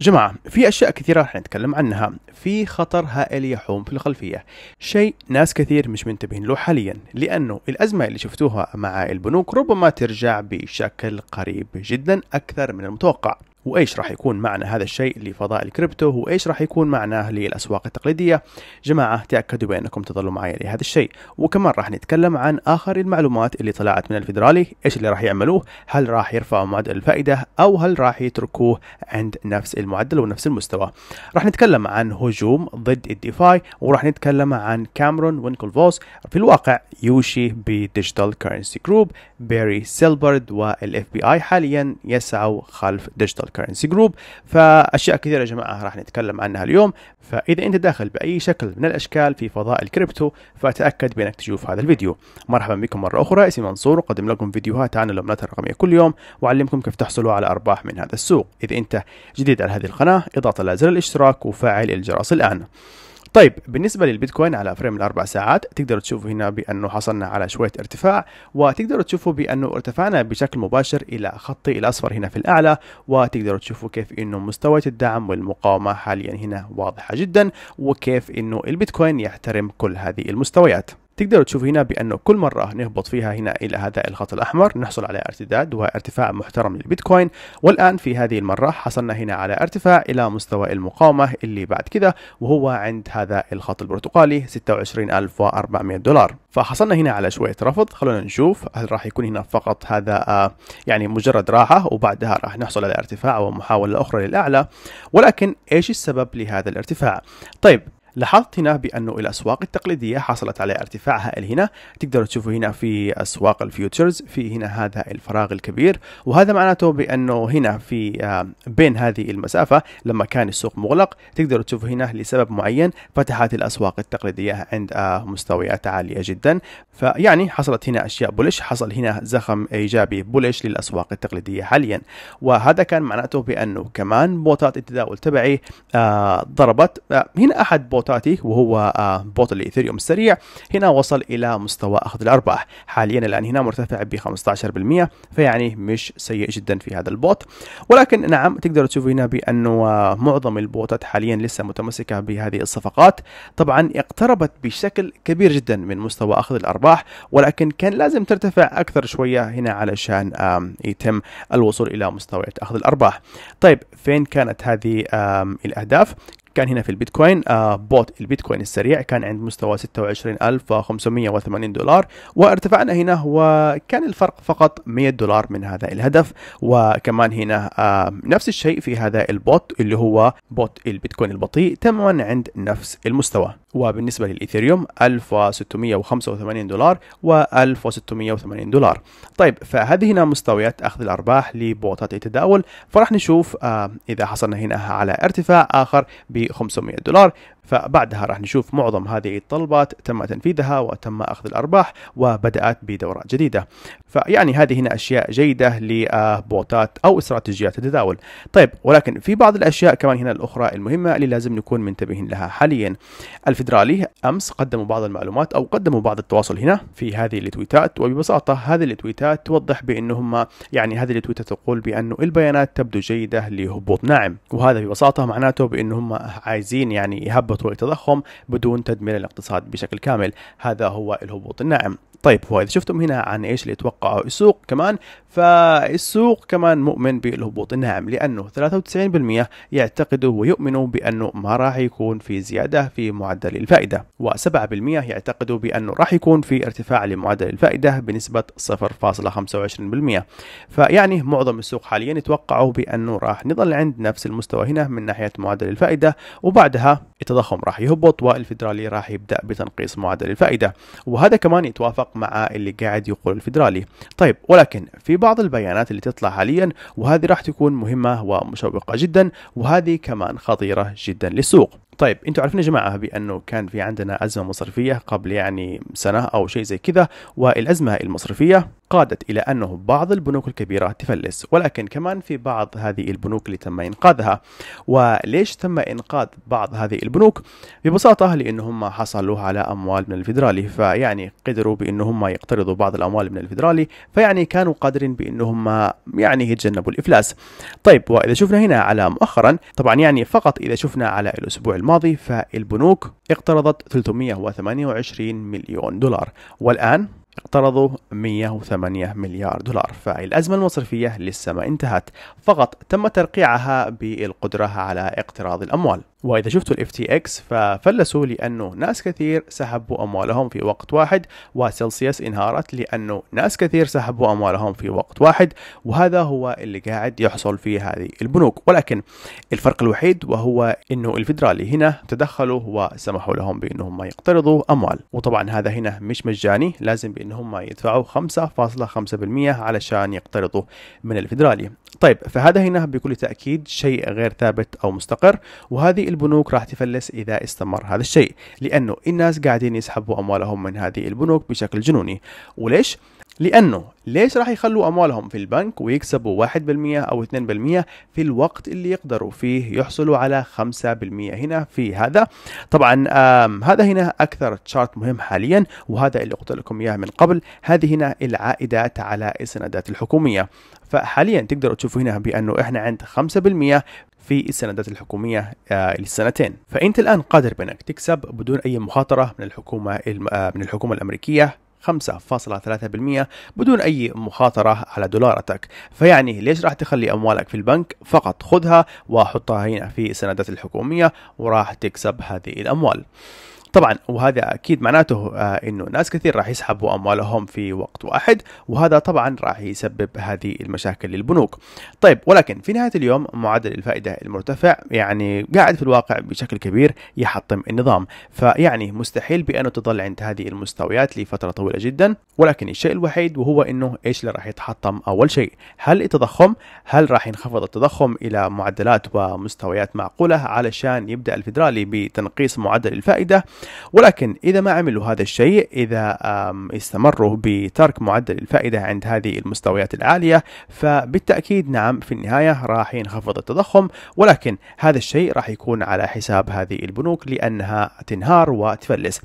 جماعة في أشياء كثيرة راح نتكلم عنها في خطر هائل يحوم في الخلفية شيء ناس كثير مش منتبهين له حاليا لأنه الأزمة اللي شفتوها مع البنوك ربما ترجع بشكل قريب جدا أكثر من المتوقع وايش راح يكون معنى هذا الشيء لفضاء الكريبتو وايش راح يكون معناه للاسواق التقليديه جماعه تاكدوا بانكم تظلوا معي لهذا الشيء وكمان راح نتكلم عن اخر المعلومات اللي طلعت من الفيدرالي ايش اللي راح يعملوه هل راح يرفعوا معدل الفائده او هل راح يتركوه عند نفس المعدل ونفس المستوى راح نتكلم عن هجوم ضد الديفاي وراح نتكلم عن كامرون وينكلفوس في الواقع يوشي بديجيتال كرنسي جروب بيري سيلبرد والاف بي اي حاليا يسعوا خلف ديجيتال كرنسي جروب فاشياء كثيره يا جماعه راح نتكلم عنها اليوم فاذا انت داخل باي شكل من الاشكال في فضاء الكريبتو فتاكد بانك تشوف هذا الفيديو مرحبا بكم مره اخرى اسمي منصور اقدم لكم فيديوهات عن العملات الرقميه كل يوم واعلمكم كيف تحصلوا على ارباح من هذا السوق اذا انت جديد على هذه القناه اضغط على زر الاشتراك وفعل الجرس الان طيب بالنسبه للبيتكوين على فريم الاربع ساعات تقدروا تشوفوا هنا بانه حصلنا على شويه ارتفاع وتقدروا تشوفوا بانه ارتفعنا بشكل مباشر الى خط الاصفر هنا في الاعلى وتقدروا تشوفوا كيف انه مستويات الدعم والمقاومه حاليا هنا واضحه جدا وكيف انه البيتكوين يحترم كل هذه المستويات تقدروا تشوفوا هنا بأنه كل مرة نهبط فيها هنا إلى هذا الخط الأحمر نحصل على ارتداد وارتفاع محترم للبيتكوين والآن في هذه المرة حصلنا هنا على ارتفاع إلى مستوى المقاومة اللي بعد كده وهو عند هذا الخط البرتقالي 26400 دولار فحصلنا هنا على شوية رفض خلونا نشوف هل راح يكون هنا فقط هذا آه، يعني مجرد راحة وبعدها راح نحصل على ارتفاع ومحاولة أخرى للأعلى ولكن إيش السبب لهذا الارتفاع؟ طيب لاحظت هنا بانه الاسواق التقليديه حصلت على ارتفاع هائل هنا تقدروا تشوفوا هنا في اسواق الفيوتشرز في هنا هذا الفراغ الكبير وهذا معناته بانه هنا في آه، بين هذه المسافه لما كان السوق مغلق تقدروا تشوفوا هنا لسبب معين فتحت الاسواق التقليديه عند آه، مستويات عاليه جدا فيعني حصلت هنا اشياء بولش حصل هنا زخم ايجابي بولش للاسواق التقليديه حاليا وهذا كان معناته بانه كمان بوتات التداول تبعي آه، ضربت هنا احد بوت بتاعتي وهو آه، بوت الايثيريوم السريع هنا وصل الى مستوى اخذ الارباح حاليا الان هنا مرتفع ب 15% فيعني مش سيء جدا في هذا البوت ولكن نعم تقدر تشوف هنا بانه آه، معظم البوتات حاليا لسه متمسكه بهذه الصفقات طبعا اقتربت بشكل كبير جدا من مستوى اخذ الارباح ولكن كان لازم ترتفع اكثر شويه هنا علشان يتم الوصول الى مستويات اخذ الارباح طيب فين كانت هذه الاهداف كان هنا في البيتكوين آه، بوت البيتكوين السريع كان عند مستوى 26580 دولار وارتفعنا هنا وكان الفرق فقط 100 دولار من هذا الهدف وكمان هنا آه، نفس الشيء في هذا البوت اللي هو بوت البيتكوين البطيء تماما عند نفس المستوى وبالنسبة للإيثيريوم 1685 دولار و1680 دولار طيب فهذه هنا مستويات أخذ الأرباح لبوتات التداول فراح نشوف آه، إذا حصلنا هنا على ارتفاع آخر ب 500 دولار فبعدها راح نشوف معظم هذه الطلبات تم تنفيذها وتم أخذ الأرباح وبدأت بدورات جديدة فيعني هذه هنا أشياء جيدة لبوتات أو استراتيجيات التداول طيب ولكن في بعض الأشياء كمان هنا الأخرى المهمة اللي لازم نكون منتبهين لها حاليا الفيدرالي امس قدموا بعض المعلومات او قدموا بعض التواصل هنا في هذه التويتات وببساطه هذه التويتات توضح بانهم يعني هذه التويتات تقول بأن البيانات تبدو جيده لهبوط ناعم وهذا ببساطه معناته بانهم عايزين يعني يهبطوا التضخم بدون تدمير الاقتصاد بشكل كامل هذا هو الهبوط الناعم طيب هو اذا شفتم هنا عن ايش اللي يتوقعه السوق كمان فالسوق كمان مؤمن بالهبوط الناعم لانه 93% يعتقدوا ويؤمنوا بانه ما راح يكون في زياده في معدل الفائده و7% يعتقدوا بانه راح يكون في ارتفاع لمعدل الفائده بنسبه 0.25% فيعني معظم السوق حاليا يتوقعوا بانه راح نضل عند نفس المستوى هنا من ناحيه معدل الفائده وبعدها التضخم راح يهبط والفدرالي راح يبدا بتنقيص معدل الفائده وهذا كمان يتوافق يتوافق مع اللي قاعد يقول الفيدرالي طيب ولكن في بعض البيانات اللي تطلع حاليا وهذه راح تكون مهمة ومشوقة جدا وهذه كمان خطيرة جدا للسوق طيب انتم عارفين يا جماعه بانه كان في عندنا ازمه مصرفيه قبل يعني سنه او شيء زي كذا والازمه المصرفيه قادت الى انه بعض البنوك الكبيره تفلس ولكن كمان في بعض هذه البنوك اللي تم انقاذها وليش تم انقاذ بعض هذه البنوك ببساطه هم حصلوا على اموال من الفيدرالي فيعني قدروا هم يقترضوا بعض الاموال من الفيدرالي فيعني كانوا قادرين هم يعني يتجنبوا الافلاس طيب واذا شفنا هنا على مؤخرا طبعا يعني فقط اذا شفنا على الاسبوع الماضي الماضي فالبنوك اقترضت 328 مليون دولار والآن اقترضوا 108 مليار دولار فالأزمة المصرفية لسه ما انتهت فقط تم ترقيعها بالقدرة على اقتراض الأموال وإذا شفتوا الـ FTX ففلسوا لأنه ناس كثير سحبوا أموالهم في وقت واحد وسلسيس انهارت لأنه ناس كثير سحبوا أموالهم في وقت واحد وهذا هو اللي قاعد يحصل في هذه البنوك ولكن الفرق الوحيد وهو أنه الفدرالي هنا تدخلوا وسمحوا لهم بأنهم يقترضوا أموال وطبعا هذا هنا مش مجاني لازم بأنهم يدفعوا 5.5% علشان يقترضوا من الفدرالي طيب فهذا هنا بكل تأكيد شيء غير ثابت أو مستقر وهذه البنوك راح تفلس إذا استمر هذا الشيء لأنه الناس قاعدين يسحبوا أموالهم من هذه البنوك بشكل جنوني وليش؟ لأنه ليش راح يخلوا أموالهم في البنك ويكسبوا 1% أو 2% في الوقت اللي يقدروا فيه يحصلوا على 5% هنا في هذا طبعا هذا هنا أكثر تشارت مهم حاليا وهذا اللي قلت لكم إياه من قبل هذه هنا العائدات على السندات الحكومية فحاليا تقدروا تشوفوا هنا بأنه إحنا عند 5% في السندات الحكومية آه، للسنتين فأنت الآن قادر بأنك تكسب بدون أي مخاطرة من الحكومة آه، من الحكومة الأمريكية 5.3% بدون أي مخاطرة على دولارتك فيعني ليش راح تخلي أموالك في البنك فقط خذها وحطها هنا في السندات الحكومية وراح تكسب هذه الأموال طبعا وهذا اكيد معناته آه، انه ناس كثير راح يسحبوا اموالهم في وقت واحد وهذا طبعا راح يسبب هذه المشاكل للبنوك طيب ولكن في نهايه اليوم معدل الفائده المرتفع يعني قاعد في الواقع بشكل كبير يحطم النظام فيعني مستحيل بانه تظل عند هذه المستويات لفتره طويله جدا ولكن الشيء الوحيد وهو انه ايش اللي راح يتحطم اول شيء هل التضخم هل راح ينخفض التضخم الى معدلات ومستويات معقوله علشان يبدا الفدرالي بتنقيص معدل الفائده ولكن إذا ما عملوا هذا الشيء إذا استمروا بترك معدل الفائدة عند هذه المستويات العالية فبالتأكيد نعم في النهاية راح ينخفض التضخم ولكن هذا الشيء راح يكون على حساب هذه البنوك لأنها تنهار وتفلس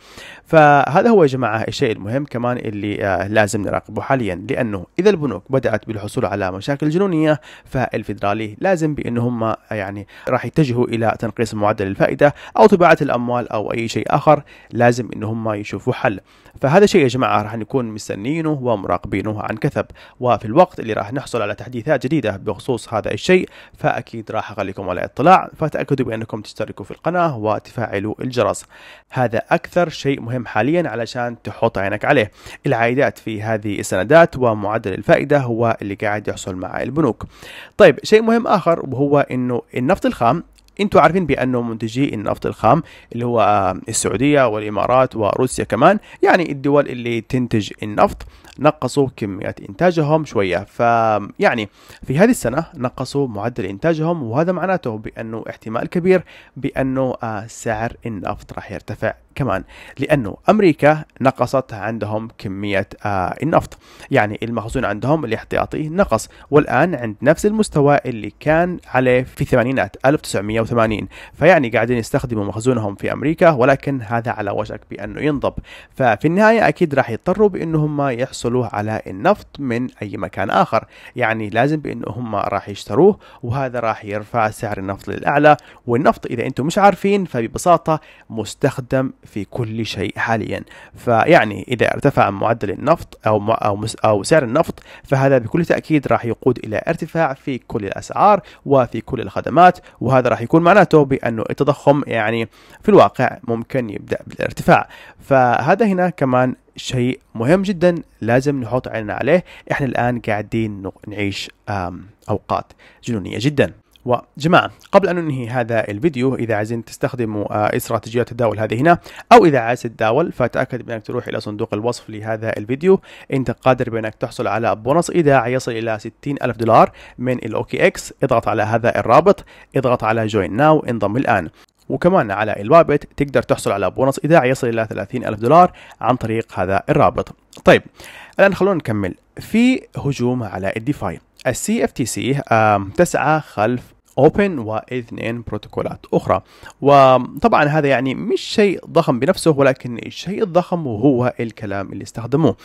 فهذا هو يا جماعة الشيء المهم كمان اللي آه، لازم نراقبه حاليا لأنه إذا البنوك بدأت بالحصول على مشاكل جنونية فالفيدرالي لازم بأنهم هم آه، يعني راح يتجهوا إلى تنقيص معدل الفائدة أو طباعة الأموال أو أي شيء آخر اخر لازم ان هم يشوفوا حل فهذا شيء يا جماعه راح نكون مستنيينه ومراقبينه عن كثب وفي الوقت اللي راح نحصل على تحديثات جديده بخصوص هذا الشيء فاكيد راح اخليكم على اطلاع فتاكدوا بانكم تشتركوا في القناه وتفعلوا الجرس هذا اكثر شيء مهم حاليا علشان تحط عينك عليه العائدات في هذه السندات ومعدل الفائده هو اللي قاعد يحصل مع البنوك طيب شيء مهم اخر وهو انه النفط الخام انتوا عارفين بانه منتجي النفط الخام اللي هو آه، السعوديه والامارات وروسيا كمان يعني الدول اللي تنتج النفط نقصوا كميات انتاجهم شويه فيعني في هذه السنه نقصوا معدل انتاجهم وهذا معناته بانه احتمال كبير بانه آه، سعر النفط راح يرتفع كمان لأنه أمريكا نقصت عندهم كمية آه النفط يعني المخزون عندهم الاحتياطي نقص والآن عند نفس المستوى اللي كان عليه في الثمانينات 1980 فيعني قاعدين يستخدموا مخزونهم في أمريكا ولكن هذا على وشك بأنه ينضب ففي النهاية أكيد راح يضطروا بأنه هم يحصلوا على النفط من أي مكان آخر يعني لازم بأنه هم راح يشتروه وهذا راح يرفع سعر النفط للأعلى والنفط إذا أنتم مش عارفين فببساطة مستخدم في كل شيء حاليا فيعني إذا ارتفع معدل النفط أو, أو, أو سعر النفط فهذا بكل تأكيد راح يقود إلى ارتفاع في كل الأسعار وفي كل الخدمات وهذا راح يكون معناته بأنه التضخم يعني في الواقع ممكن يبدأ بالارتفاع فهذا هنا كمان شيء مهم جدا لازم نحط عيننا عليه احنا الآن قاعدين نعيش أوقات جنونية جدا وجماعة قبل أن ننهي هذا الفيديو إذا عايزين تستخدموا آه، استراتيجيات التداول هذه هنا أو إذا عايز تتداول فتأكد بأنك تروح إلى صندوق الوصف لهذا الفيديو أنت قادر بأنك تحصل على بونص إذا يصل إلى 60 ألف دولار من الأوكي إكس اضغط على هذا الرابط اضغط على جوين ناو انضم الآن وكمان على الوابت تقدر تحصل على بونص إذا يصل إلى 30 ألف دولار عن طريق هذا الرابط طيب الآن خلونا نكمل في هجوم على الديفاي السي اف تي سي تسعى خلف اوبن واثنين بروتوكولات اخرى وطبعا هذا يعني مش شيء ضخم بنفسه ولكن الشيء الضخم وهو الكلام اللي استخدموه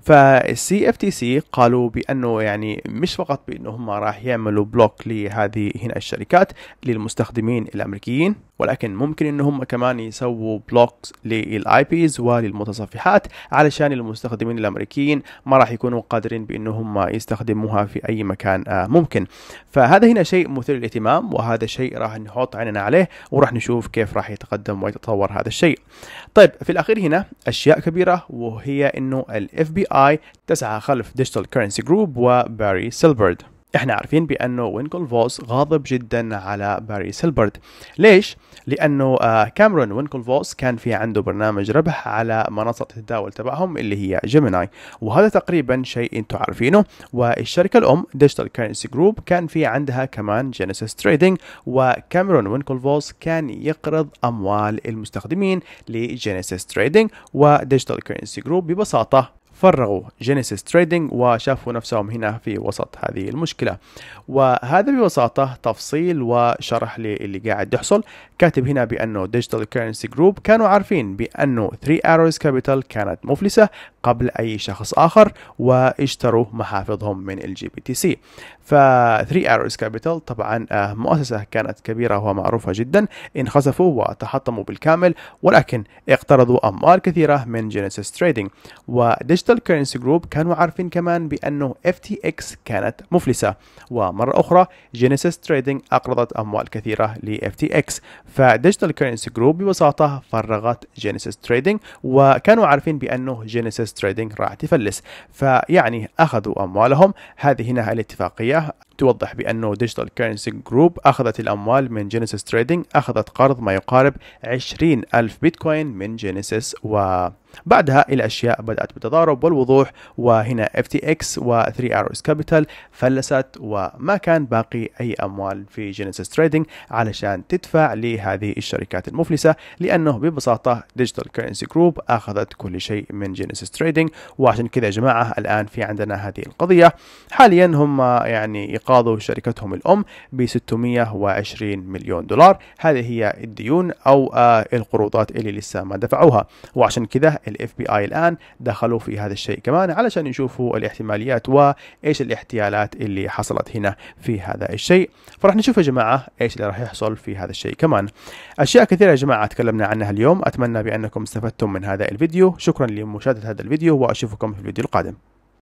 فالسي اف تي سي قالوا بانه يعني مش فقط بانه هم راح يعملوا بلوك لهذه هنا الشركات للمستخدمين الامريكيين ولكن ممكن ان هم كمان يسووا بلوكس للاي بيز وللمتصفحات علشان المستخدمين الامريكيين ما راح يكونوا قادرين بانه هم يستخدموها في اي مكان آه، ممكن فهذا هنا شيء مثير للاهتمام اهتمام وهذا شيء راح نحط عيننا عليه وراح نشوف كيف راح يتقدم ويتطور هذا الشيء طيب في الاخير هنا اشياء كبيره وهي انه الاف بي اي تسعى خلف ديجيتال كرنسي جروب وباري سيلبرد احنا عارفين بانه وينكل فوس غاضب جدا على باري سيلبرد ليش لانه آه، كاميرون وينكل فوس كان في عنده برنامج ربح على منصه التداول تبعهم اللي هي جيميناي وهذا تقريبا شيء انتم عارفينه والشركه الام ديجيتال كرنسي جروب كان في عندها كمان جينيسيس تريدنج وكاميرون وينكل فوس كان يقرض اموال المستخدمين لجينيسيس تريدنج وديجيتال كرنسي جروب ببساطه فرغوا جينيسيس تريدنج وشافوا نفسهم هنا في وسط هذه المشكلة وهذا ببساطة تفصيل وشرح للي قاعد يحصل كاتب هنا بأنه ديجيتال كيرنسي جروب كانوا عارفين بأنه 3 أروز كابيتال كانت مفلسة قبل أي شخص آخر واشتروا محافظهم من الجي بي تي سي ف 3 اروز كابيتال طبعا آه، مؤسسة كانت كبيرة ومعروفة جدا انخسفوا وتحطموا بالكامل ولكن اقترضوا أموال كثيرة من جينيسيس تريدينج وديجيتال كرنسي جروب كانوا عارفين كمان بأنه اف تي اكس كانت مفلسة ومرة أخرى جينيسيس تريدينج أقرضت أموال كثيرة ل اكس فديجيتال كرنسي جروب ببساطة فرغت جينيسيس تريدينج وكانوا عارفين بأنه جينيسيس تريدنج راح تفلس فيعني أخذوا أموالهم هذه هنا الاتفاقية توضح بأنه ديجيتال كيرنسي جروب أخذت الأموال من جينيسيس تريدنج أخذت قرض ما يقارب 20 ألف بيتكوين من جينيسيس و بعدها الأشياء بدأت بالتضارب والوضوح وهنا اف تي اكس و 3 اروز كابيتال فلست وما كان باقي أي أموال في جينيسيس تريدنج علشان تدفع لهذه الشركات المفلسة لأنه ببساطة ديجيتال كرنسي جروب أخذت كل شيء من جينيسيس تريدنج وعشان كذا يا جماعة الآن في عندنا هذه القضية حاليا هم يعني يقاضوا شركتهم الأم ب 620 مليون دولار هذه هي الديون أو آه، القروضات اللي لسه ما دفعوها وعشان كذا الاف بي اي الان دخلوا في هذا الشيء كمان علشان يشوفوا الاحتماليات وايش الاحتيالات اللي حصلت هنا في هذا الشيء فراح نشوف يا جماعه ايش اللي راح يحصل في هذا الشيء كمان اشياء كثيره يا جماعه تكلمنا عنها اليوم اتمنى بانكم استفدتم من هذا الفيديو شكرا لمشاهده هذا الفيديو واشوفكم في الفيديو القادم